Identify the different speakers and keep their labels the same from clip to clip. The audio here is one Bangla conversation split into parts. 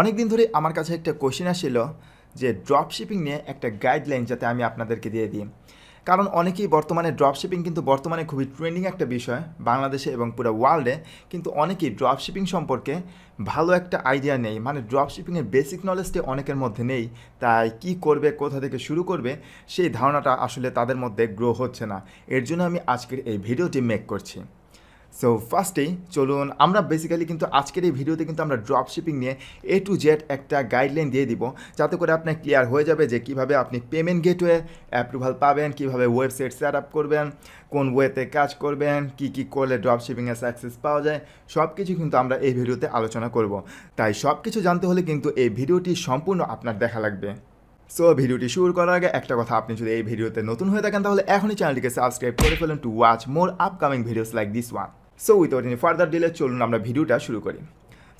Speaker 1: অনেক দিন ধরে আমার কাছে একটা কোশ্চেন আসছিল যে ড্রপশিপিং নিয়ে একটা গাইডলাইন যাতে আমি আপনাদেরকে দিয়ে দিই কারণ অনেকেই বর্তমানে ড্রপশিপিং কিন্তু বর্তমানে খুবই ট্রেন্ডিং একটা বিষয় বাংলাদেশে এবং পুরো ওয়ার্ল্ডে কিন্তু অনেকেই ড্রপশিপিং সম্পর্কে ভালো একটা আইডিয়া নেই মানে ড্রপশিপিংয়ের বেসিক নলেজটি অনেকের মধ্যে নেই তাই কি করবে কোথা থেকে শুরু করবে সেই ধারণাটা আসলে তাদের মধ্যে গ্রো হচ্ছে না এর জন্য আমি আজকের এই ভিডিওটি মেক করছি সো ফার্স্টেই চলুন আমরা বেসিক্যালি কিন্তু আজকের এই ভিডিওতে কিন্তু আমরা ড্রপ শিপিং নিয়ে এ টু জেড একটা গাইডলাইন দিয়ে দিব যাতে করে আপনার ক্লিয়ার হয়ে যাবে যে কিভাবে আপনি পেমেন্ট গেটওয়ে অ্যাপ্রুভাল পাবেন কিভাবে ওয়েবসাইট সেট আপ করবেন কোন ওয়েতে কাজ করবেন কি কি করলে ড্রপ শিপিংয়ে সাকসেস পাওয়া যায় সব কিছু কিন্তু আমরা এই ভিডিওতে আলোচনা করব তাই সব কিছু জানতে হলে কিন্তু এই ভিডিওটি সম্পূর্ণ আপনার দেখা লাগবে সো ভিডিওটি শুরু করার আগে একটা কথা আপনি যদি এই ভিডিওতে নতুন হয়ে থাকেন তাহলে এখনই চ্যানেলটিকে সাবস্ক্রাইব করে ফেলুন to watch more upcoming videos like this one so without any further delay চলুন আমরা ভিডিওটা শুরু করি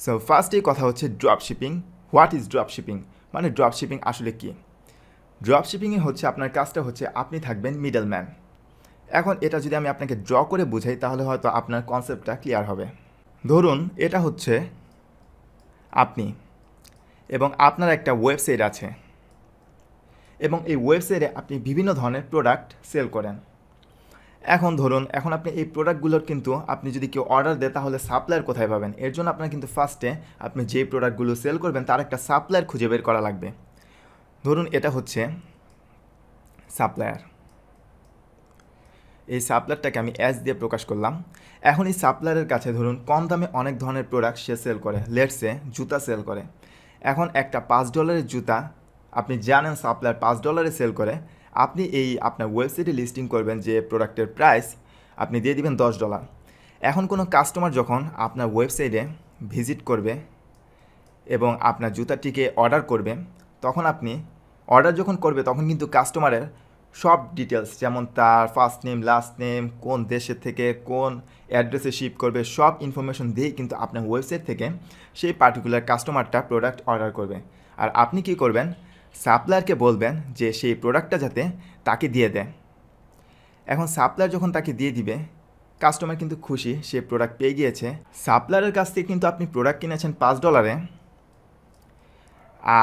Speaker 1: সো ফার্স্টেই কথা হচ্ছে drop shipping what is drop shipping মানে ড্রপ শিপিং আসলে কী ড্রপ শিপিংয়ে হচ্ছে আপনার কাজটা হচ্ছে আপনি থাকবেন মিডল ম্যান এখন এটা যদি আমি আপনাকে ড্র করে বুঝাই তাহলে হয়তো আপনার কনসেপ্টটা ক্লিয়ার হবে ধরুন এটা হচ্ছে আপনি এবং আপনার একটা ওয়েবসাইট আছে এবং এই ওয়েবসাইটে আপনি বিভিন্ন ধরনের প্রোডাক্ট সেল করেন এখন ধরুন এখন আপনি এই প্রোডাক্টগুলোর কিন্তু আপনি যদি কেউ অর্ডার দেয় তাহলে সাপ্লায়ার কোথায় পাবেন এর জন্য আপনার কিন্তু ফার্স্টে আপনি যে প্রোডাক্টগুলো সেল করবেন তার একটা সাপ্লায়ার খুঁজে বের করা লাগবে ধরুন এটা হচ্ছে সাপ্লায়ার এই সাপ্লারটাকে আমি অ্যাজ দিয়ে প্রকাশ করলাম এখন এই সাপ্লারের কাছে ধরুন কম দামে অনেক ধরনের প্রোডাক্ট সে সেল করে লেটসে জুতা সেল করে এখন একটা পাঁচ ডলারের জুতা আপনি জানেন সাপ্লার পাঁচ ডলারে সেল করে আপনি এই আপনার ওয়েবসাইটে লিস্টিং করবেন যে প্রোডাক্টের প্রাইস আপনি দিয়ে দিবেন দশ ডলার এখন কোনো কাস্টমার যখন আপনার ওয়েবসাইটে ভিজিট করবে এবং আপনার জুতাটিকে অর্ডার করবে তখন আপনি অর্ডার যখন করবে তখন কিন্তু কাস্টমারের সব ডিটেলস যেমন তার ফার্স্ট নেম লাস্ট নেম কোন দেশের থেকে কোন অ্যাড্রেসে শিপ করবে সব ইনফরমেশন দিয়েই কিন্তু আপনার ওয়েবসাইট থেকে সেই পার্টিকুলার কাস্টমারটা প্রোডাক্ট অর্ডার করবে আর আপনি কি করবেন সাপ্লায়ারকে বলবেন যে সেই প্রোডাক্টটা যাতে তাকে দিয়ে দেয় এখন সাপ্লায়ার যখন তাকে দিয়ে দিবে কাস্টমার কিন্তু খুশি সে প্রোডাক্ট পেয়ে গিয়েছে সাপ্লায়ারের কাছ থেকে কিন্তু আপনি প্রোডাক্ট কিনেছেন পাঁচ ডলারে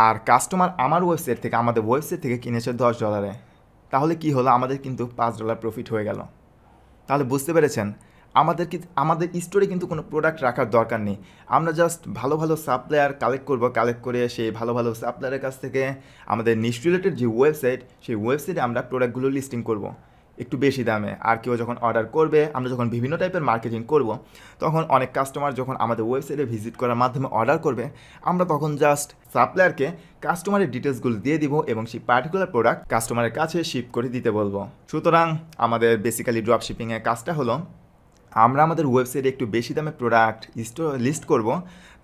Speaker 1: আর কাস্টমার আমার ওয়েবসাইট থেকে আমাদের ওয়েবসাইট থেকে কিনেছে দশ ডলারে তাহলে কি হলো আমাদের কিন্তু পাঁচ ডলার প্রফিট হয়ে গেল তাহলে বুঝতে পেরেছেন আমাদের কি আমাদের স্টোরে কিন্তু কোনো প্রোডাক্ট রাখার দরকার নেই আমরা জাস্ট ভালো ভালো সাপ্লায়ার কালেক্ট করব কালেক্ট করে সেই ভালো ভালো সাপ্লায়ারের কাছ থেকে আমাদের নিশ রিলেটেড যে ওয়েবসাইট সেই ওয়েবসাইটে আমরা প্রোডাক্টগুলো লিস্টিং করব একটু বেশি দামে আর কেউ যখন অর্ডার করবে আমরা যখন বিভিন্ন টাইপের মার্কেটিং করব তখন অনেক কাস্টমার যখন আমাদের ওয়েবসাইটে ভিজিট করার মাধ্যমে অর্ডার করবে আমরা তখন জাস্ট সাপ্লায়ারকে কাস্টমারের ডিটেলসগুলো দিয়ে দিব এবং সেই পার্টিকুলার প্রোডাক্ট কাস্টমারের কাছে শিপ করে দিতে বলবো সুতরাং আমাদের বেসিক্যালি ড্রপ শিপিংয়ের কাজটা হলো আমরা আমাদের ওয়েবসাইটে একটু বেশি দামে প্রোডাক্ট লিস্ট করব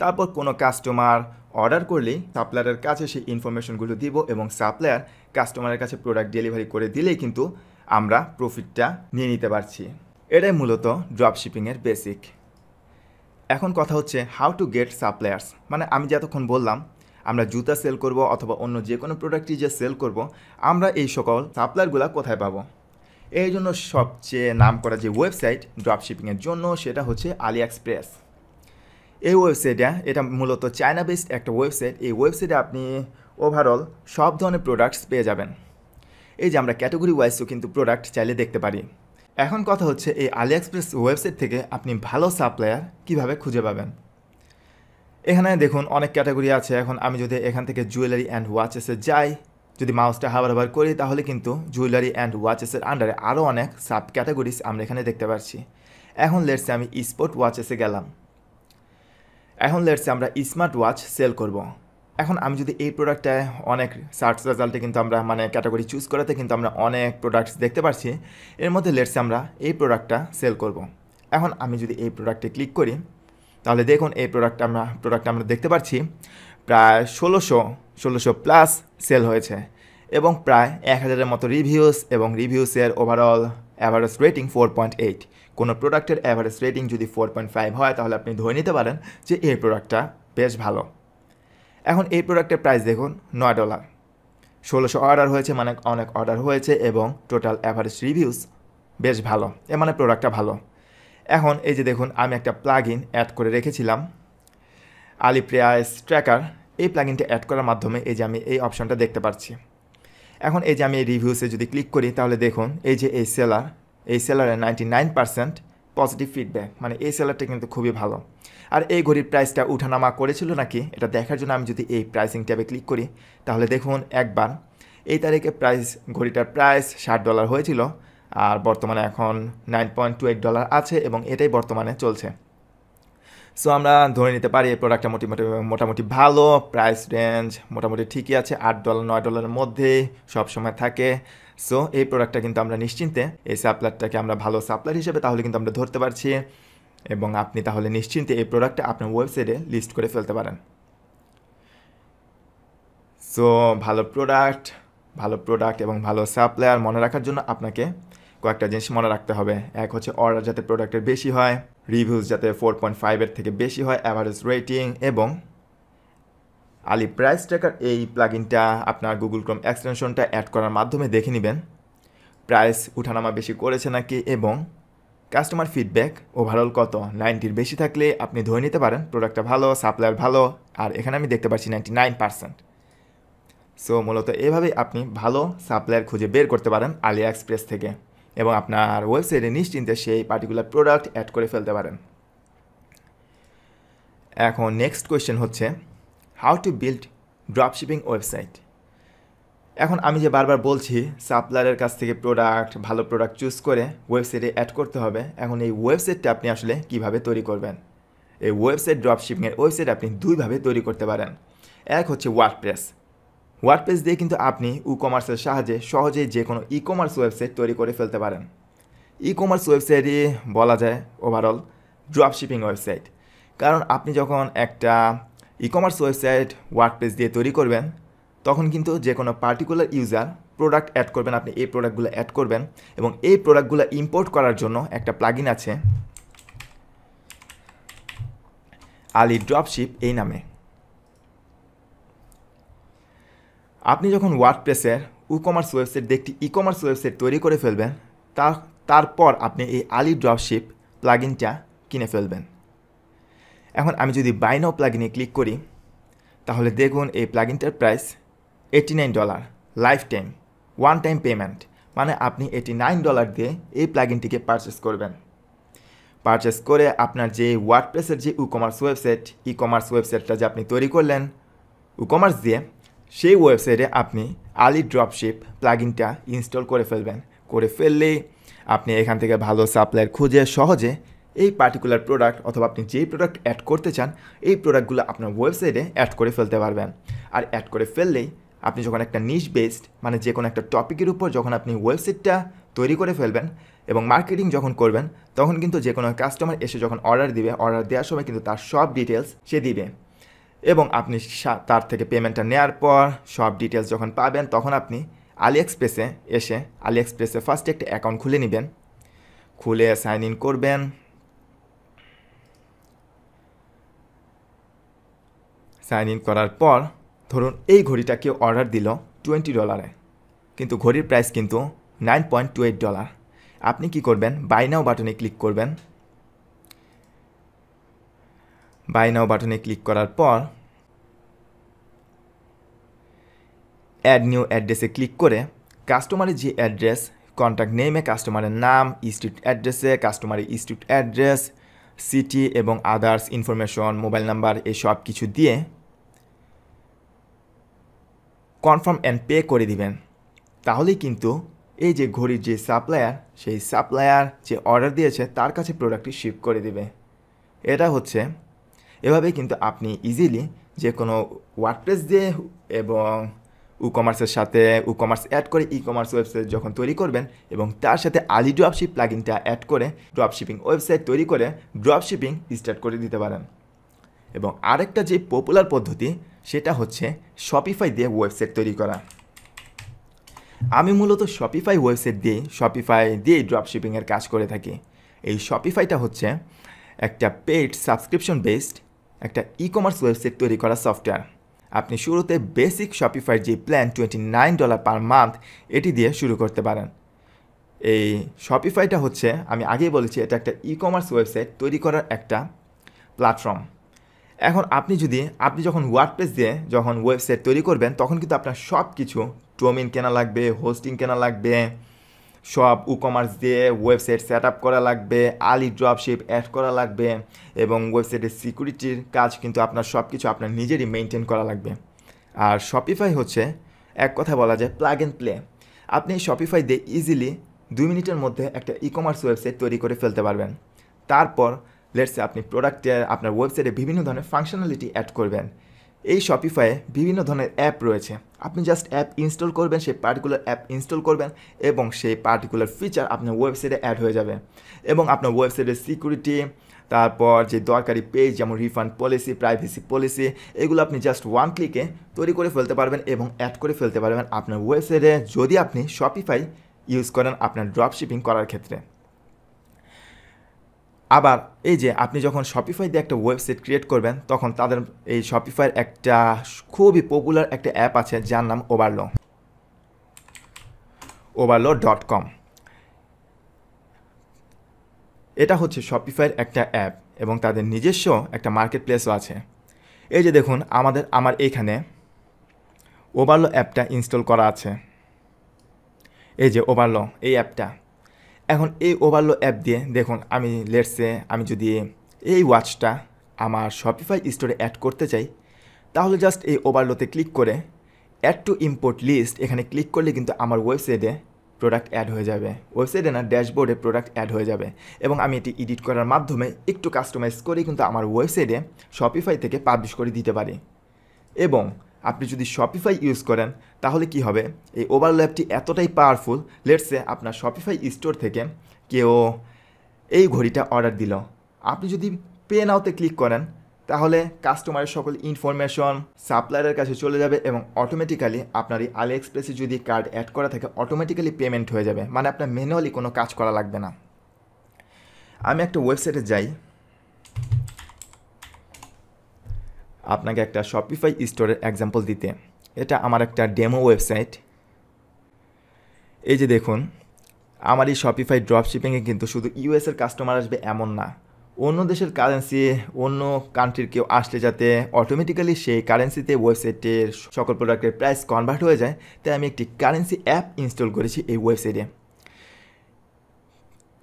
Speaker 1: তারপর কোনো কাস্টমার অর্ডার করলেই সাপ্লায়ারের কাছে সেই ইনফরমেশনগুলো দিব এবং সাপ্লায়ার কাস্টমারের কাছে প্রোডাক্ট ডেলিভারি করে দিলেই কিন্তু আমরা প্রফিটটা নিয়ে নিতে পারছি এটাই মূলত ড্রপশিপিংয়ের বেসিক এখন কথা হচ্ছে হাউ টু গেট সাপ্লায়ার্স মানে আমি যতক্ষণ বললাম আমরা জুতা সেল করব অথবা অন্য যে কোনো প্রোডাক্টই যে সেল করব আমরা এই সকল সাপ্লায়ারগুলো কোথায় পাবো এই জন্য সবচেয়ে নাম করা যে ওয়েবসাইট ড্রপশিপিংয়ের জন্য সেটা হচ্ছে আলি এক্সপ্রেস এই ওয়েবসাইটটা এটা মূলত চায়না বেসড একটা ওয়েবসাইট এই ওয়েবসাইটে আপনি ওভারঅল সব ধরনের প্রোডাক্টস পেয়ে যাবেন এই যে আমরা ক্যাটাগরি ওয়াইজও কিন্তু প্রোডাক্ট চাইলে দেখতে পারি এখন কথা হচ্ছে এই আলি এক্সপ্রেস ওয়েবসাইট থেকে আপনি ভালো সাপ্লায়ার কিভাবে খুঁজে পাবেন এখানে দেখুন অনেক ক্যাটাগরি আছে এখন আমি যদি এখান থেকে জুয়েলারি অ্যান্ড ওয়াচেসে যাই যদি মাউসটা হাবার হাবার করি তাহলে কিন্তু জুয়েলারি অ্যান্ড ওয়াচেসের আন্ডারে আরও অনেক সাব ক্যাটাগরিজ আমরা এখানে দেখতে পাচ্ছি এখন লেটসে আমি স্পোর্ট ওয়াচেসে গেলাম এখন লেটসে আমরা স্মার্ট ওয়াচ সেল করব। এখন আমি যদি এই প্রোডাক্টটায় অনেক সার্চ রেজাল্টে কিন্তু আমরা মানে ক্যাটাগরি চুজ করাতে কিন্তু আমরা অনেক প্রোডাক্টস দেখতে পাচ্ছি এর মধ্যে লেটসে আমরা এই প্রোডাক্টটা সেল করব। এখন আমি যদি এই প্রোডাক্টে ক্লিক করি তাহলে দেখুন এই প্রোডাক্টটা আমরা প্রোডাক্ট আমরা দেখতে পাচ্ছি প্রায় ষোলোশো ষোলোশো প্লাস সেল হয়েছে এবং প্রায় এক হাজারের মতো রিভিউস এবং রিভিউসের overall average rating four point eight কোনো প্রোডাক্টের অ্যাভারেজ রেটিং যদি ফোর পয়েন্ট ফাইভ হয় তাহলে আপনি ধরে নিতে পারেন যে এই প্রোডাক্টটা বেশ ভালো এখন এই প্রোডাক্টের প্রাইস দেখুন নয় ডলার ষোলোশো অর্ডার হয়েছে মানে অনেক অর্ডার হয়েছে এবং টোটাল অ্যাভারেজ রিভিউস বেশ ভালো এ মানে প্রোডাক্টটা ভালো এখন এই যে দেখুন আমি একটা প্লাগ ইন অ্যাড করে রেখেছিলাম আলিপ্রেয়াস ট্র্যাকার এই প্লাগিনটা অ্যাড করার মাধ্যমে এই যে আমি এই অপশনটা দেখতে পাচ্ছি এখন এই যে আমি এই রিভিউসে যদি ক্লিক করি তাহলে দেখুন এই যে এই সেলার এই সেলারের ninety nine percent positive feedback মানে এই সেলারটা কিন্তু খুবই ভালো আর এই ঘড়ির প্রাইসটা উঠানামা করেছিল নাকি এটা দেখার জন্য আমি যদি এই প্রাইসিং ট্যাবে ক্লিক করি তাহলে দেখুন একবার এই তারিখে প্রাইস ঘড়িটার প্রাইস ষাট ডলার হয়েছিল আর বর্তমানে এখন nine point two eight dollar আছে এবং এটাই বর্তমানে চলছে সো আমরা ধরে নিতে পারি এই প্রোডাক্টটা মোটামুটি মোটামুটি ভালো প্রাইস রেঞ্জ মোটামুটি ঠিকই আছে আট ডলার নয় ডলারের মধ্যেই সবসময় থাকে সো এই প্রোডাক্টটা কিন্তু আমরা নিশ্চিন্তে এই সাপ্লারটাকে আমরা ভালো সাপ্লার হিসেবে তাহলে কিন্তু আমরা ধরতে পারছি এবং আপনি তাহলে নিশ্চিন্তে এই প্রোডাক্টটা আপনার ওয়েবসাইটে লিস্ট করে ফেলতে পারেন সো ভালো প্রোডাক্ট ভালো প্রোডাক্ট এবং ভালো সাপ্লায়ার মনে রাখার জন্য আপনাকে কয়েকটা জিনিস মনে রাখতে হবে এক হচ্ছে অর্ডার যাতে প্রোডাক্টের বেশি হয় রিভিউজ যাতে ফোর পয়েন্ট ফাইভের থেকে বেশি হয় অ্যাভারেজ রেটিং এবং আলি প্রাইস ট্র্যাকার এই প্লাগিনটা আপনার গুগল ক্রোম এক্সটেনশনটা অ্যাড করার মাধ্যমে দেখে নেবেন প্রাইস উঠানামা বেশি করেছে নাকি এবং কাস্টমার ফিডব্যাক ওভারঅল কত নাইনটির বেশি থাকলে আপনি ধরে নিতে পারেন প্রোডাক্টটা ভালো সাপ্লায়ার ভালো আর এখানে আমি দেখতে পাচ্ছি নাইনটি নাইন পার্সেন্ট সো মূলত এভাবেই আপনি ভালো সাপ্লায়ার খুঁজে বের করতে পারেন আলি এক্সপ্রেস থেকে এবং আপনার ওয়েবসাইটে নিশ্চিন্তে সেই পার্টিকুলার প্রোডাক্ট অ্যাড করে ফেলতে পারেন এখন নেক্সট কোয়েশ্চেন হচ্ছে how to build dropshipping website এখন আমি যে বারবার বলছি সাপ্লায়ারের কাছ থেকে প্রোডাক্ট ভালো প্রোডাক্ট চুজ করে ওয়েবসাইটে অ্যাড করতে হবে এখন এই ওয়েবসাইটটা আপনি আসলে কিভাবে তৈরি করবেন এই ওয়েবসাইট ড্রপশিপিংয়ের ওয়েবসাইট আপনি দুইভাবে তৈরি করতে পারেন এক হচ্ছে ওয়ার্ডপ্রেস ওয়ার্ডপ্রেস দিয়ে কিন্তু আপনি ই কমার্সের সাহায্যে সহজেই যে কোনো ই কমার্স ওয়েবসাইট তৈরি করে ফেলতে পারেন ই কমার্স ওয়েবসাইটই বলা যায় ওভারঅল ড্রপশিপিং ওয়েবসাইট কারণ আপনি যখন একটা ই কমার্স ওয়েবসাইট ওয়ার্ডপ্রেস দিয়ে তৈরি করবেন তখন কিন্তু যে কোনো পার্টিকুলার ইউজার প্রোডাক্ট অ্যাড করবেন আপনি এই প্রোডাক্টগুলো অ্যাড করবেন এবং এই প্রোডাক্টগুলো ইম্পোর্ট করার জন্য একটা প্লাগিন আছে আলি ড্রপশিপ এই নামে আপনি যখন ওয়ার্ডপ্রেসের ই কমার্স ওয়েবসাইট দেখতে ই কমার্স ওয়েবসাইট তৈরি করে ফেলবেন তা তারপর আপনি এই আলি ড্রপশিপ প্লাগিনটা কিনে ফেলবেন এখন আমি যদি বাইনো প্লাগিনে ক্লিক করি তাহলে দেখুন এই প্লাগিনটার price eighty nine dollar lifetime one time payment মানে আপনি এটি নাইন ডলার দিয়ে এই প্লাগিনটিকে পারচেস করবেন পারচেস করে আপনার যে ওয়ার্ডপ্রেসের যে ecommerce website ecommerce ওয়েবসাইটটা যে আপনি তৈরি করলেন ই কমার্স দিয়ে সেই ওয়েবসাইটে আপনি আলি ড্রপশিপ প্লাগিনটা ইনস্টল করে ফেলবেন করে ফেললেই আপনি এখান থেকে ভালো সাপ্লায়ার খুঁজে সহজে এই পার্টিকুলার প্রোডাক্ট অথবা আপনি যেই প্রোডাক্ট অ্যাড করতে চান এই প্রোডাক্টগুলো আপনার ওয়েবসাইটে অ্যাড করে ফেলতে পারবেন আর অ্যাড করে ফেললেই আপনি যখন একটা নিশ বেসড মানে যে কোনো একটা টপিকের উপর যখন আপনি ওয়েবসাইটটা তৈরি করে ফেলবেন এবং মার্কেটিং যখন করবেন তখন কিন্তু যে কোনো কাস্টমার এসে যখন অর্ডার দিবে অর্ডার দেওয়ার সময় কিন্তু তার সব ডিটেলস সে দিবে এবং আপনি তার থেকে পেমেন্টটা নেওয়ার পর সব ডিটেলস যখন পাবেন তখন আপনি আলি এক্সপ্রেসে এসে আলি এক্সপ্রেসে ফার্স্টে একটা অ্যাকাউন্ট খুলে নেবেন খুলে সাইন ইন করবেন সাইন ইন করার পর ধরুন এই ঘড়িটা কেউ অর্ডার দিল টোয়েন্টি ডলারে কিন্তু ঘড়ির প্রাইস কিন্তু nine point two eight dollar আপনি কি করবেন বাই নাও বাটনে ক্লিক করবেন বাই নাও বাটনে ক্লিক করার পর অ্যাড নিউ অ্যাড্রেসে ক্লিক করে কাস্টমারের যে অ্যাড্রেস কন্ট্যাক্ট নেমে কাস্টমারের নাম স্ট্রিট অ্যাড্রেসে কাস্টমারের স্ট্রিট অ্যাড্রেস সিটি এবং আদার্স ইনফরমেশন মোবাইল নাম্বার এই সব কিছু দিয়ে কনফার্ম অ্যান্ড পে করে দিবেন তাহলেই কিন্তু এই যে ঘড়ির যে সাপ্লায়ার সেই সাপ্লায়ার যে অর্ডার দিয়েছে তার কাছে প্রোডাক্টটি শিপ করে দিবে এটা হচ্ছে এভাবে কিন্তু আপনি ইজিলি যে কোনো ওয়ার্ডপ্রেস দিয়ে এবং ই কমার্সের সাথে উ কমার্স অ্যাড করে ই কমার্স ওয়েবসাইট যখন তৈরি করবেন এবং তার সাথে আলি ড্রপশিপ প্লাগিনটা অ্যাড করে ড্রপশিপিং ওয়েবসাইট তৈরি করে ড্রপশিপিং স্টার্ট করে দিতে পারেন এবং আরেকটা যে পপুলার পদ্ধতি সেটা হচ্ছে শপিফাই দিয়ে ওয়েবসাইট তৈরি করা আমি মূলত শপিফাই ওয়েবসাইট দিয়ে শপিফাই দিয়ে ড্রপশিপিংয়ের কাজ করে থাকি এই শপিফাইটা হচ্ছে একটা পেইড সাবস্ক্রিপশন বেসড একটা ই কমার্স ওয়েবসাইট তৈরি করা সফটওয়্যার আপনি শুরুতে বেসিক শপিফাইয়ের যে plan twenty nine dollar per month এটি দিয়ে শুরু করতে পারেন এই শপিফাইটা হচ্ছে আমি আগেই বলেছি এটা একটা ই কমার্স ওয়েবসাইট তৈরি করার একটা প্ল্যাটফর্ম এখন আপনি যদি আপনি যখন ওয়ার্ডপ্রেস দিয়ে যখন ওয়েবসাইট তৈরি করবেন তখন কিন্তু আপনার সব কিছু টোমিন কেনা লাগবে হোস্টিং কেনা লাগবে সব ইকমার্স দিয়ে ওয়েবসাইট সেট আপ করা লাগবে আলি ড্রপশিপ অ্যাড করা লাগবে এবং ওয়েবসাইটের সিকিউরিটির কাজ কিন্তু আপনার সব কিছু আপনার নিজেরই মেনটেন করা লাগবে আর শপিফাই হচ্ছে এক কথা বলা যায় প্লাগ অ্যান্ড প্লে আপনি শপিফাই দিয়ে ইজিলি দুই মিনিটের মধ্যে একটা ই কমার্স ওয়েবসাইট তৈরি করে ফেলতে পারবেন তারপর লেটসে আপনি প্রোডাক্টে আপনার ওয়েবসাইটে বিভিন্ন ধরনের ফাংশনালিটি অ্যাড করবেন এই শপিফায়ে বিভিন্ন ধরনের অ্যাপ রয়েছে আপনি জাস্ট অ্যাপ ইনস্টল করবেন সেই পার্টিকুলার অ্যাপ ইনস্টল করবেন এবং সেই পার্টিকুলার ফিচার আপনার ওয়েবসাইটে অ্যাড হয়ে যাবে এবং আপনার ওয়েবসাইটের সিকিউরিটি তারপর যে দরকারি পেজ যেমন রিফান্ড পলিসি প্রাইভেসি পলিসি এগুলো আপনি জাস্ট ওয়ান ক্লিকে তৈরি করে ফেলতে পারবেন এবং অ্যাড করে ফেলতে পারবেন আপনার ওয়েবসাইটে যদি আপনি শপিফাই ইউজ করেন আপনার ড্রপশিপিং করার ক্ষেত্রে আবার এই যে আপনি যখন শপিফাই দিয়ে একটা ওয়েবসাইট ক্রিয়েট করবেন তখন তাদের এই শপিফাইয়ের একটা খুবই পপুলার একটা অ্যাপ আছে যার নাম ওভারলো ওভারলো ডট কম এটা হচ্ছে শপিফাইয়ের একটা অ্যাপ এবং তাদের নিজস্ব একটা মার্কেট প্লেসও আছে এই যে দেখুন আমাদের আমার এইখানে ওভারলো অ্যাপটা ইনস্টল করা আছে এই যে ওভারলো এই অ্যাপটা এখন এই ওভারলো অ্যাপ দিয়ে দেখুন আমি লেটসে আমি যদি এই ওয়াচটা আমার শপিফাই স্টোরে অ্যাড করতে চাই তাহলে জাস্ট এই ওভারলোতে ক্লিক করে অ্যাড টু ইম্পোর্ট লিস্ট এখানে ক্লিক করলে কিন্তু আমার ওয়েবসাইটে প্রোডাক্ট অ্যাড হয়ে যাবে ওয়েবসাইটে না ড্যাশবোর্ডে প্রোডাক্ট অ্যাড হয়ে যাবে এবং আমি এটি এডিট করার মাধ্যমে একটু কাস্টমাইজ করে কিন্তু আমার ওয়েবসাইটে শপিফাই থেকে পাবলিশ করে দিতে পারি এবং আপনি যদি শপিফাই ইউজ করেন তাহলে কি হবে এই ওভারল্যাপটি এতটাই পাওয়ারফুল লেটসে আপনার শপিফাই স্টোর থেকে কেউ এই ঘড়িটা অর্ডার দিল আপনি যদি পে নাওতে ক্লিক করেন তাহলে কাস্টমারের সকল ইনফরমেশন সাপ্লায়ারের কাছে চলে যাবে এবং অটোমেটিক্যালি আপনার এই আলি এক্সপ্রেসে যদি কার্ড অ্যাড করা থাকে অটোমেটিক্যালি পেমেন্ট হয়ে যাবে মানে আপনার ম্যানুয়ালি কোনো কাজ করা লাগবে না আমি একটা ওয়েবসাইটে যাই আপনাকে একটা শপিফাই স্টোরের এক্সাম্পল দিতে এটা আমার একটা ডেমো ওয়েবসাইট এই যে দেখুন আমার এই শপিফাই ড্রপশিপিংয়ে কিন্তু শুধু ইউএসের কাস্টমার আসবে এমন না অন্য দেশের কারেন্সি অন্য কান্ট্রির কেউ আসলে যাতে অটোমেটিক্যালি সেই কারেন্সিতে ওয়েবসাইটের সকল প্রোডাক্টের প্রাইস কনভার্ট হয়ে যায় তাই আমি একটি কারেন্সি অ্যাপ ইনস্টল করেছি এই ওয়েবসাইটে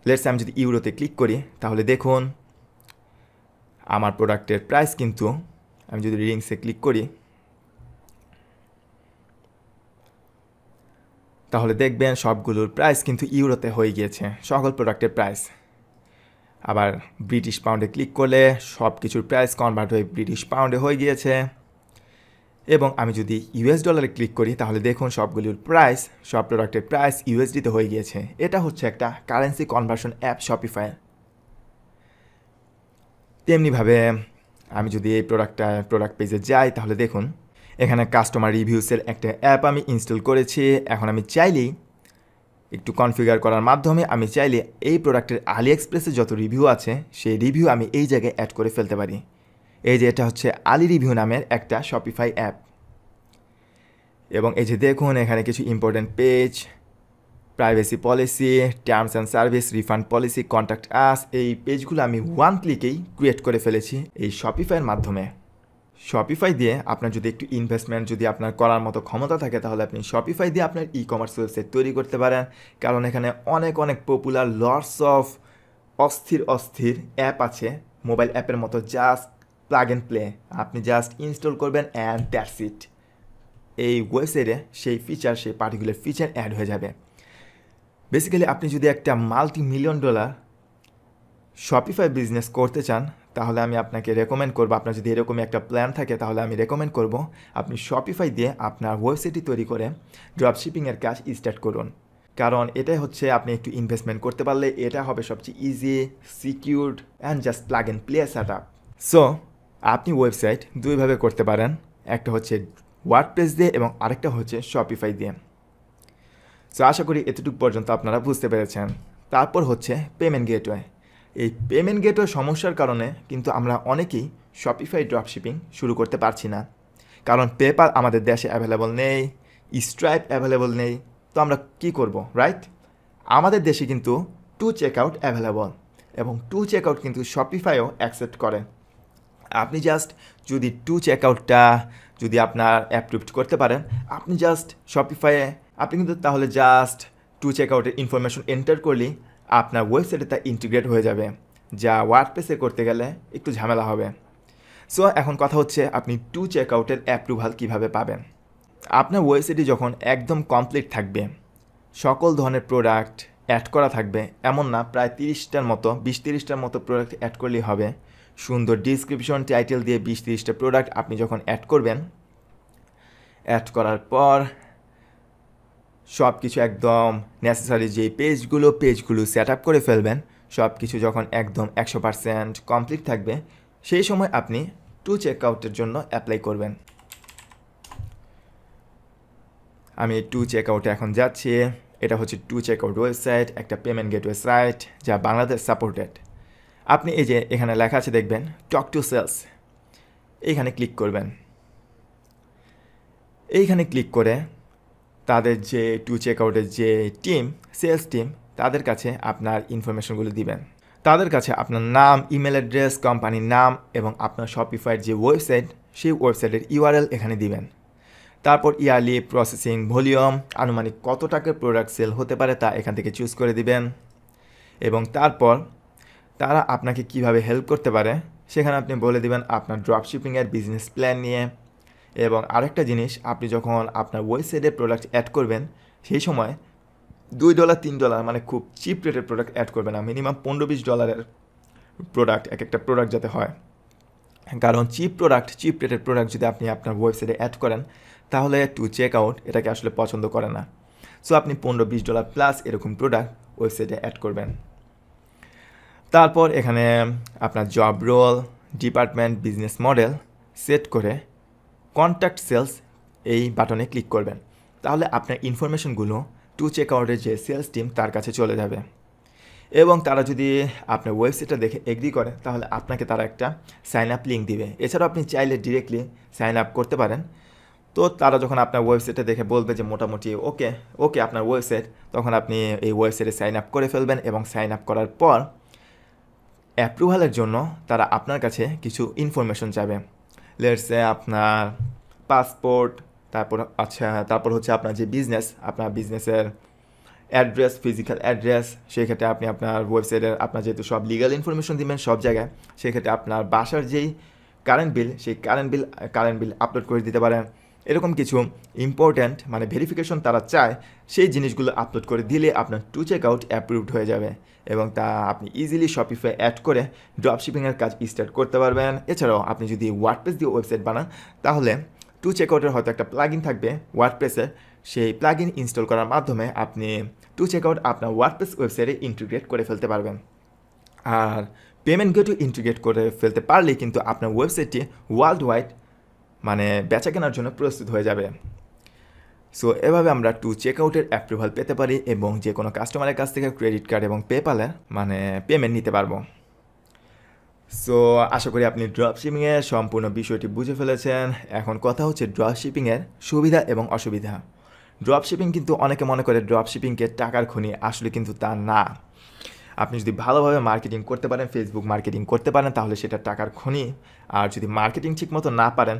Speaker 1: লেটস আমি যদি ইউরোতে ক্লিক করি তাহলে দেখুন আমার প্রোডাক্টের প্রাইস কিন্তু আমি যদি রিডিংসে ক্লিক করি তাহলে দেখবেন সবগুলোর প্রাইস কিন্তু ইউরোতে হয়ে গিয়েছে সকল প্রোডাক্টের প্রাইস আবার ব্রিটিশ পাউন্ডে ক্লিক করলে সব কিছুর প্রাইস কনভার্ট হয়ে ব্রিটিশ পাউন্ডে হয়ে গিয়েছে এবং আমি যদি ইউএস ডলারে ক্লিক করি তাহলে দেখুন সবগুলির প্রাইস সব প্রোডাক্টের প্রাইস ইউএসডিতে হয়ে গিয়েছে এটা হচ্ছে একটা কারেন্সি কনভার্সন অ্যাপ শপিফায়ার তেমনিভাবে আমি যদি এই প্রোডাক্টটা প্রোডাক্ট পেজে যাই তাহলে দেখুন এখানে কাস্টমার রিভিউসের একটা অ্যাপ আমি ইনস্টল করেছি এখন আমি চাইলেই একটু কনফিগার করার মাধ্যমে আমি চাইলে এই প্রোডাক্টের আলি এক্সপ্রেসে যত রিভিউ আছে সেই রিভিউ আমি এই জায়গায় অ্যাড করে ফেলতে পারি এই যে এটা হচ্ছে আলি রিভিউ নামের একটা শপিফাই অ্যাপ এবং এই যে দেখুন এখানে কিছু important page privacy policy terms and service refund policy contact us এই পেজগুলো আমি ওয়ান ক্লিকেই ক্রিয়েট করে ফেলেছি এই শপিফাইয়ের মাধ্যমে শপিফাই দিয়ে আপনার যদি একটু ইনভেস্টমেন্ট যদি আপনার করার মতো ক্ষমতা থাকে তাহলে আপনি শপিফাই দিয়ে আপনার ই কমার্স ওয়েবসাইট তৈরি করতে পারেন কারণ এখানে অনেক অনেক পপুলার লর্ডস অফ অস্থির অস্থির অ্যাপ আছে মোবাইল অ্যাপের মতো জাস্ট প্লাগ অ্যান্ড প্লে আপনি জাস্ট ইনস্টল করবেন অ্যান্ড দ্যাটস ইট এই ওয়েবসাইটে সেই ফিচার সেই পার্টিকুলার ফিচার অ্যাড হয়ে যাবে বেসিক্যালি আপনি যদি একটা multi million dollar Shopify business করতে চান তাহলে আমি আপনাকে রেকমেন্ড করবো আপনার যদি এরকমই একটা প্ল্যান থাকে তাহলে আমি রেকমেন্ড করব আপনি শপিফাই দিয়ে আপনার ওয়েবসাইটটি তৈরি করে ড্রপশিপিংয়ের কাজ স্টার্ট করুন কারণ এটাই হচ্ছে আপনি একটু ইনভেস্টমেন্ট করতে পারলে এটা হবে সবচেয়ে easy secured and just plug and play set up so আপনি ওয়েবসাইট দুইভাবে করতে পারেন একটা হচ্ছে ওয়ার্ডপ্রেস দিয়ে এবং আরেকটা হচ্ছে শপিফাই দিয়ে সো আশা করি এতটুকু পর্যন্ত আপনারা বুঝতে পেরেছেন তারপর হচ্ছে পেমেন্ট গেটওয়ে এই পেমেন্ট গেটওয়ে সমস্যার কারণে কিন্তু আমরা অনেকেই শপিফাই ড্রপশিপিং শুরু করতে পারছি না কারণ পেপাল আমাদের দেশে অ্যাভেলেবল নেই স্ট্রাইপ অ্যাভেলেবল নেই তো আমরা কি করব রাইট আমাদের দেশে কিন্তু টু চেক আউট অ্যাভেলেবল এবং টু চেক আউট কিন্তু শপিফাইও অ্যাকসেপ্ট করে আপনি জাস্ট যদি টু চেক আউটটা যদি আপনার অ্যাপ্রুভড করতে পারেন আপনি জাস্ট শপিফাইয়ে আপনি কিন্তু তাহলে জাস্ট টু চেক আউটের ইনফরমেশন এন্টার করলেই আপনার ওয়েবসাইটে তা ইন্টিগ্রেট হয়ে যাবে যা ওয়ার্ডপ্রেসে করতে গেলে একটু ঝামেলা হবে সো এখন কথা হচ্ছে আপনি টু চেক আউটের অ্যাপ্রুভাল কীভাবে পাবেন আপনার ওয়েবসাইটটি যখন একদম কমপ্লিট থাকবে সকল ধরনের প্রোডাক্ট অ্যাড করা থাকবে এমন না প্রায় তিরিশটার মতো বিশ তিরিশটার মতো প্রোডাক্ট অ্যাড করলেই হবে সুন্দর ডিসক্রিপশন টাইটেল দিয়ে বিশ তিরিশটা প্রোডাক্ট আপনি যখন অ্যাড করবেন অ্যাড করার পর সব কিছু একদম নেসেসারি যে পেজগুলো পেজগুলো সেট আপ করে ফেলবেন সব কিছু যখন একদম একশো পারসেন্ট কমপ্লিট থাকবে সেই সময় আপনি টু চেকআউটের জন্য অ্যাপ্লাই করবেন আমি টু চেকআউটে এখন যাচ্ছি এটা হচ্ছে টু চেকআউট ওয়েবসাইট একটা পেমেন্ট গেটওয়ে সাইট যা বাংলাদেশ সাপোর্টেড আপনি এই যে এখানে লেখা আছে দেখবেন টক টু সেলস এইখানে ক্লিক করবেন এইখানে ক্লিক করে তাদের যে টু চেক আউটের যে টিম সেলস টিম তাদের কাছে আপনার ইনফরমেশনগুলো দিবেন তাদের কাছে আপনার নাম ইমেল অ্যাড্রেস কোম্পানির নাম এবং আপনার শপিফাইয়ের যে ওয়েবসাইট সেই ওয়েবসাইটের ইউআরএল এখানে দিবেন তারপর ইয়ারলি প্রসেসিং ভলিউম আনুমানিক কত টাকার প্রোডাক্ট সেল হতে পারে তা এখান থেকে চুজ করে দিবেন এবং তারপর তারা আপনাকে কিভাবে হেল্প করতে পারে সেখানে আপনি বলে দিবেন আপনার ড্রপশিপিংয়ের বিজনেস প্ল্যান নিয়ে এবং আরেকটা জিনিস আপনি যখন আপনার ওয়েবসাইটে প্রোডাক্ট অ্যাড করবেন সেই সময় দুই ডলার তিন ডলার মানে খুব চিপ রেটের প্রোডাক্ট অ্যাড করবে না মিনিমাম পনেরো বিশ ডলারের প্রোডাক্ট এক একটা প্রোডাক্ট যাতে হয় কারণ চিপ প্রোডাক্ট চিপ রেটের প্রোডাক্ট যদি আপনি আপনার ওয়েবসাইটে অ্যাড করেন তাহলে টু চেক আউট এটাকে আসলে পছন্দ করে না সো আপনি পনেরো বিশ ডলার প্লাস এরকম প্রোডাক্ট ওয়েবসাইটে অ্যাড করবেন তারপর এখানে আপনার job role department business model set করে কন্ট্যাক্ট সেলস এই বাটনে ক্লিক করবেন তাহলে আপনার ইনফরমেশনগুলো টু চেক আউটের যে সেলস টিম তার কাছে চলে যাবে এবং তারা যদি আপনার ওয়েবসাইটটা দেখে এগ্রি করে তাহলে আপনাকে তারা একটা সাইন আপ লিঙ্ক দিবে এছাড়াও আপনি চাইলে ডিরেক্টলি সাইন আপ করতে পারেন তো তারা যখন আপনার ওয়েবসাইটটা দেখে বলবে যে মোটামুটি ওকে ওকে আপনার ওয়েবসাইট তখন আপনি এই ওয়েবসাইটে সাইন আপ করে ফেলবেন এবং সাইন আপ করার পর অ্যাপ্রুভালের জন্য তারা আপনার কাছে কিছু ইনফরমেশন চাবে লেটসে আপনার পাসপোর্ট তারপর আচ্ছা তারপর হচ্ছে আপনার যে বিজনেস আপনার বিজনেসের অ্যাড্রেস ফিজিক্যাল অ্যাড্রেস সেক্ষেত্রে আপনি আপনার ওয়েবসাইটের আপনার যেহেতু সব লিগাল ইনফরমেশন দিবেন সব জায়গায় সেক্ষেত্রে আপনার বাসার যেই কারেন্ট বিল সেই current bill current bill upload করে দিতে পারেন এরকম কিছু ইম্পর্ট্যান্ট মানে ভেরিফিকেশন তারা চায় সেই জিনিসগুলো আপলোড করে দিলে আপনার টু চেক আউট অ্যাপ্রুভড হয়ে যাবে এবং তা আপনি ইজিলি শপিফাই অ্যাড করে ড্রপশিপিংয়ের কাজ স্টার্ট করতে পারবেন এছাড়াও আপনি যদি ওয়ার্ডপ্রেস দিয়ে ওয়েবসাইট বানান তাহলে টু চেক আউটের হয়তো একটা প্লাগ থাকবে ওয়ার্ডপ্রেসের সেই প্লাগ ইনস্টল করার মাধ্যমে আপনি টু চেক আউট আপনার ওয়ার্ডপ্রেস ওয়েবসাইটে ইন্টিগ্রেট করে ফেলতে পারবেন আর পেমেন্ট গেটও ইন্টিগ্রেট করে ফেলতে পারলে কিন্তু আপনার ওয়েবসাইটটি ওয়ার্ল্ড ওয়াইড মানে বেচা কেনার জন্য প্রস্তুত হয়ে যাবে সো এভাবে আমরা টু চেকআউটের অ্যাপ্রুভাল পেতে পারি এবং যে কোনো কাস্টমারের কাছ থেকে ক্রেডিট কার্ড এবং পেপালে মানে পেমেন্ট নিতে পারবো সো আশা করি আপনি ড্রপ শিপিংয়ের সম্পূর্ণ বিষয়টি বুঝে ফেলেছেন এখন কথা হচ্ছে ড্রপ শিপিংয়ের সুবিধা এবং অসুবিধা ড্রপ শিপিং কিন্তু অনেকে মনে করে ড্রপ শিপিংকে টাকার খনি আসলে কিন্তু তা না আপনি যদি ভালোভাবে মার্কেটিং করতে পারেন ফেসবুক মার্কেটিং করতে পারেন তাহলে সেটা টাকার খনি আর যদি মার্কেটিং ঠিকমতো না পারেন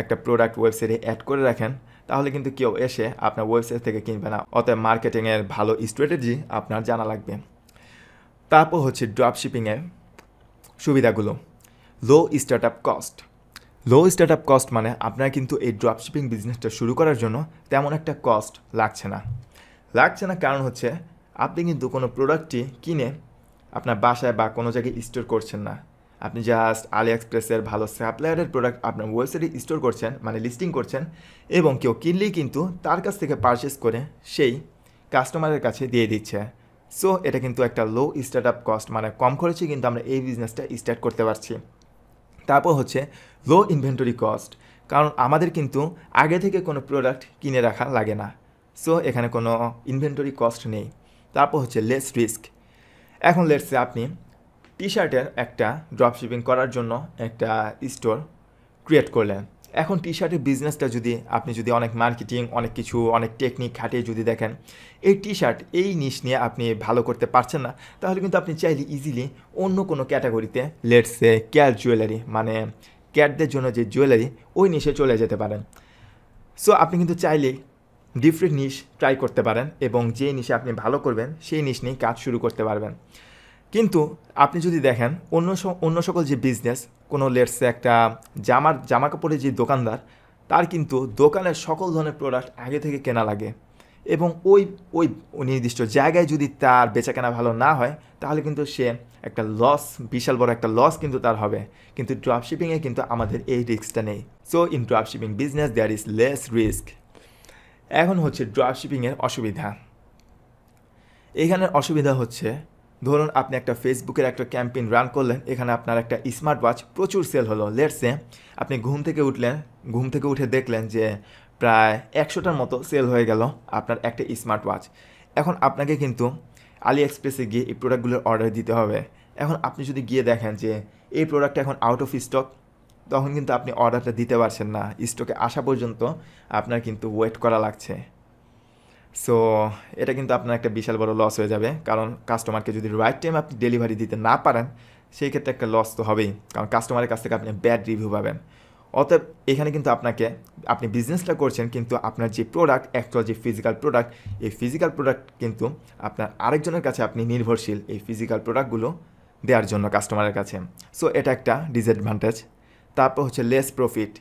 Speaker 1: একটা প্রোডাক্ট ওয়েবসাইটে অ্যাড করে রাখেন তাহলে কিন্তু কেউ এসে আপনার ওয়েবসাইট থেকে কিনবে না অতএব মার্কেটিংয়ের ভালো স্ট্র্যাটেজি আপনার জানা লাগবে তারপর হচ্ছে ড্রপ শিপিংয়ের সুবিধাগুলো low start up cost low start up cost মানে আপনার কিন্তু এই ড্রপ শিপিং বিজনেসটা শুরু করার জন্য তেমন একটা কস্ট লাগছে না লাগছে না কারণ হচ্ছে আপনি কিন্তু কোনো প্রোডাক্টটি কিনে আপনার বাসায় বা কোনো জায়গায় স্টোর করছেন না আপনি জাস্ট আলি এক্সপ্রেসের ভালো স্যাপ্লায়ারের প্রোডাক্ট আপনার ওয়েবসাইটে স্টোর করছেন মানে লিস্টিং করছেন এবং কেউ কিনলেই কিন্তু তার কাছ থেকে পারচেস করে সেই কাস্টমারের কাছে দিয়ে দিচ্ছে সো এটা কিন্তু একটা লো স্টার্ট আপ কস্ট মানে কম খরচে কিন্তু আমরা এই বিজনেসটা স্টার্ট করতে পারছি তারপর হচ্ছে লো ইনভেন্টরি কস্ট কারণ আমাদের কিন্তু আগে থেকে কোনো প্রোডাক্ট কিনে রাখা লাগে না সো এখানে কোনো ইনভেন্টরি কস্ট নেই তারপর হচ্ছে লেস রিস্ক এখন লেটসে আপনি টি শার্টের একটা ড্রপ শিপিং করার জন্য একটা স্টোর ক্রিয়েট করলেন এখন টি শার্টের বিজনেসটা যদি আপনি যদি অনেক মার্কেটিং অনেক কিছু অনেক টেকনিক খাটিয়ে যদি দেখেন এই টি শার্ট এই নিশ নিয়ে আপনি ভালো করতে পারছেন না তাহলে কিন্তু আপনি চাইলে ইজিলি অন্য কোনো ক্যাটাগরিতে লেটসে ক্যাট জুয়েলারি মানে ক্যাটদের জন্য যে জুয়েলারি ওই নিশে চলে যেতে পারেন সো আপনি কিন্তু চাইলেই ডিফারেন্ট নিশ ট্রাই করতে পারেন এবং যে নিশে আপনি ভালো করবেন সেই নিশ নিয়ে কাজ শুরু করতে পারবেন কিন্তু আপনি যদি দেখেন অন্য অন্য সকল যে বিজনেস কোনো লেটসে একটা জামার জামা কাপড়ের যে দোকানদার তার কিন্তু দোকানের সকল ধরনের প্রোডাক্ট আগে থেকে কেনা লাগে এবং ওই ওই নির্দিষ্ট জায়গায় যদি তার বেচাকেনা ভালো না হয় তাহলে কিন্তু সে একটা লস বিশাল বড় একটা লস কিন্তু তার হবে কিন্তু ড্রপশিপিংয়ে কিন্তু আমাদের এই রিস্কটা নেই so in dropshipping business there is less risk এখন হচ্ছে ড্রপশিপিংয়ের অসুবিধা এখানের অসুবিধা হচ্ছে ধরুন আপনি একটা ফেসবুকের একটা ক্যাম্পেইন রান করলেন এখানে আপনার একটা স্মার্ট ওয়াচ প্রচুর সেল হলো লেটসে আপনি ঘুম থেকে উঠলেন ঘুম থেকে উঠে দেখলেন যে প্রায় একশোটার মতো সেল হয়ে গেল আপনার একটা স্মার্ট ওয়াচ এখন আপনাকে কিন্তু আলি এক্সপ্রেসে গিয়ে এই প্রোডাক্টগুলোর অর্ডার দিতে হবে এখন আপনি যদি গিয়ে দেখেন যে এই প্রোডাক্ট এখন আউট অফ স্টক তখন কিন্তু আপনি অর্ডারটা দিতে পারছেন না স্টকে আসা পর্যন্ত আপনার কিন্তু ওয়েট করা লাগছে সো এটা কিন্তু আপনার একটা বিশাল বড় লস হয়ে যাবে কারণ কাস্টমারকে যদি রাইট টাইম আপনি ডেলিভারি দিতে না পারেন সেই ক্ষেত্রে একটা লস তো হবেই কারণ কাস্টমারের কাছ থেকে আপনি ব্যাড রিভিউ পাবেন অতএব এখানে কিন্তু আপনাকে আপনি বিজনেসটা করছেন কিন্তু আপনার যে প্রোডাক্ট অ্যাকচুয়াল যে ফিজিক্যাল প্রোডাক্ট এই ফিজিক্যাল প্রোডাক্ট কিন্তু আপনার আরেকজনের কাছে আপনি নির্ভরশীল এই ফিজিক্যাল প্রোডাক্টগুলো দেওয়ার জন্য কাস্টমারের কাছে সো এটা একটা ডিসঅ্যাডভান্টেজ তারপর হচ্ছে লেস প্রফিট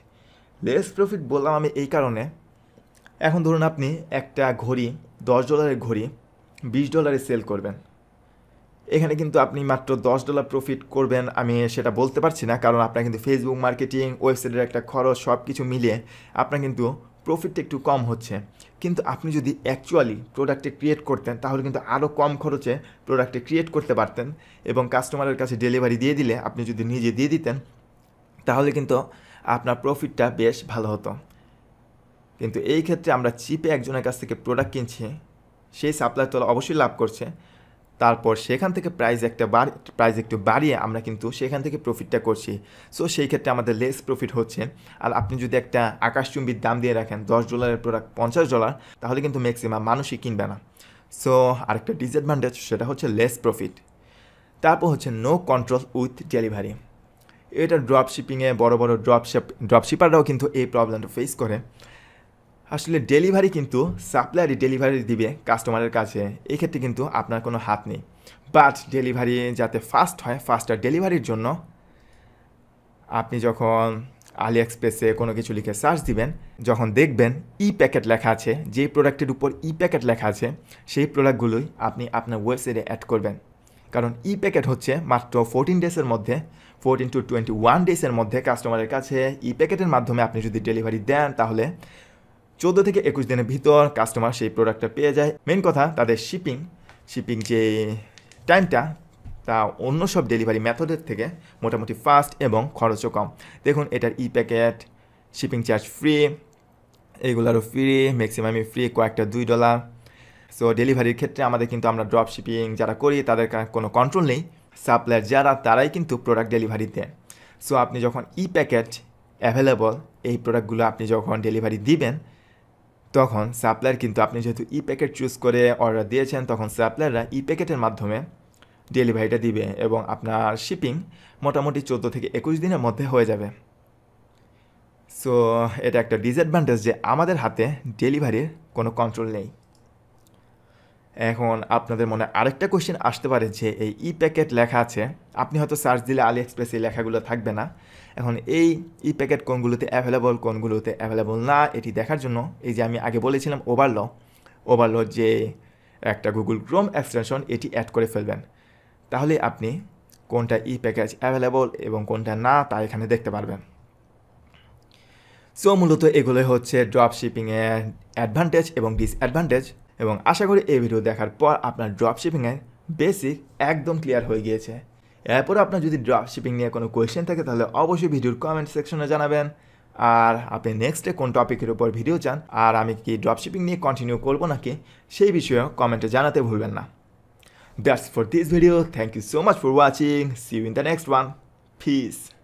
Speaker 1: লেস প্রফিট বললাম আমি এই কারণে এখন ধরুন আপনি একটা ঘড়ি দশ ডলারের ঘড়ি বিশ ডলারে সেল করবেন এখানে কিন্তু আপনি মাত্র দশ ডলার প্রফিট করবেন আমি সেটা বলতে পারছি না কারণ আপনার কিন্তু ফেসবুক মার্কেটিং ওয়েবসাইটের একটা খরচ সব কিছু মিলিয়ে আপনার কিন্তু প্রফিটটা একটু কম হচ্ছে কিন্তু আপনি যদি অ্যাকচুয়ালি প্রোডাক্টে ক্রিয়েট করতেন তাহলে কিন্তু আরও কম খরচে প্রোডাক্টে ক্রিয়েট করতে পারতেন এবং কাস্টমারের কাছে ডেলিভারি দিয়ে দিলে আপনি যদি নিজে দিয়ে দিতেন তাহলে কিন্তু আপনার প্রফিটটা বেশ ভালো হতো কিন্তু এই ক্ষেত্রে আমরা চিপে একজনের কাছ থেকে প্রোডাক্ট কিনছি সেই সাপ্লাই তো অবশ্যই লাভ করছে তারপর সেখান থেকে প্রাইস একটা বাড়ি প্রাইস একটু বাড়িয়ে আমরা কিন্তু সেখান থেকে প্রফিটটা করছি সো সেই ক্ষেত্রে আমাদের লেস প্রফিট হচ্ছে আর আপনি যদি একটা আকাশচুম্বির দাম দিয়ে রাখেন দশ ডলারের প্রোডাক্ট পঞ্চাশ ডলার তাহলে কিন্তু ম্যাক্সিমাম মানুষই কিনবে না সো আরেকটা ডিসঅ্যাডভান্টেজ সেটা হচ্ছে লেস প্রফিট তারপর হচ্ছে নো কন্ট্রোল উইথ ডেলিভারি এটা ড্রপ শিপিংয়ে বড় বড় ড্রপ ড্রপ শিপাররাও কিন্তু এই প্রবলেমটা ফেস করে আসলে ডেলিভারি কিন্তু সাপ্লায়ারই ডেলিভারি দিবে কাস্টমারের কাছে এক্ষেত্রে কিন্তু আপনার কোনো হাত নেই বাট ডেলিভারি যাতে ফাস্ট হয় ফাস্টার ডেলিভারির জন্য আপনি যখন আলি এক্সপ্রেসে কোনো কিছু লিখে সার্চ দিবেন যখন দেখবেন ই প্যাকেট লেখা আছে যে প্রোডাক্টের উপর ই প্যাকেট লেখা আছে সেই প্রোডাক্টগুলোই আপনি আপনার ওয়েবসাইটে অ্যাড করবেন কারণ ই প্যাকেট হচ্ছে মাত্র ফোরটিন ডেসের মধ্যে ফোরটিন টু টোয়েন্টি ওয়ান ডেসের মধ্যে কাস্টমারের কাছে ই প্যাকেটের মাধ্যমে আপনি যদি ডেলিভারি দেন তাহলে চোদ্দ থেকে একুশ দিনের ভিতর কাস্টমার সেই প্রোডাক্টটা পেয়ে যায় মেন কথা তাদের শিপিং শিপিং যে টাইমটা তা অন্য সব ডেলিভারি মেথডের থেকে মোটামুটি ফাস্ট এবং খরচও কম দেখুন এটার e packet shipping charge free এগুলোরও ফ্রি ম্যাক্সিমামই ফ্রি কয়েকটা দুই ডলার সো ডেলিভারির ক্ষেত্রে আমাদের কিন্তু আমরা ড্রপ শিপিং যারা করি তাদের কোনো কন্ট্রোল নেই সাপ্লায়ার যারা তারাই কিন্তু প্রোডাক্ট ডেলিভারি দেয় সো আপনি যখন ই প্যাকেট অ্যাভেলেবল এই প্রোডাক্টগুলো আপনি যখন ডেলিভারি দিবেন তখন সাপ্লায়ার কিন্তু আপনি যেহেতু ই প্যাকেট চুজ করে অর্ডার দিয়েছেন তখন সাপ্লায়াররা ই প্যাকেটের মাধ্যমে ডেলিভারিটা দিবে এবং আপনার শিপিং মোটামুটি চোদ্দো থেকে একুশ দিনের মধ্যে হয়ে যাবে সো এটা একটা ডিসঅ্যাডভান্টেজ যে আমাদের হাতে ডেলিভারির কোনো কন্ট্রোল নেই এখন আপনাদের মনে আরেকটা কোয়েশ্চেন আসতে পারে যে এই ই প্যাকেট লেখা আছে আপনি হয়তো সার্চ দিলে আলি এক্সপ্রেস এই লেখাগুলো থাকবে না এখন এই ই প্যাকেট কোনগুলোতে অ্যাভেলেবল কোনগুলোতে অ্যাভেলেবল না এটি দেখার জন্য এই যে আমি আগে বলেছিলাম ওভারল ওভারল যে একটা গুগল ক্রোম এক্সটেনশন এটি অ্যাড করে ফেলবেন তাহলে আপনি কোনটা ই প্যাকেজ অ্যাভেলেবল এবং কোনটা না তা এখানে দেখতে পারবেন সো মূলত এগুলোই হচ্ছে ড্রপ শিপিংয়ের অ্যাডভান্টেজ এবং ডিসঅ্যাডভান্টেজ এবং আশা করি এই ভিডিও দেখার পর আপনার ড্রপশিপিংয়ের বেসিক একদম ক্লিয়ার হয়ে গিয়েছে এরপর আপনার যদি ড্রপশিপিং নিয়ে কোনো কোয়েশ্চেন থাকে তাহলে অবশ্যই ভিডিওর কমেন্ট সেকশনে জানাবেন আর আপনি নেক্সটে কোন টপিকের উপর ভিডিও চান আর আমি কি ড্রপশিপিং নিয়ে কন্টিনিউ করবো নাকি সেই বিষয়েও কমেন্টে জানাতে ভুলবেন না that's for this video thank you so much for watching see you in the next one fees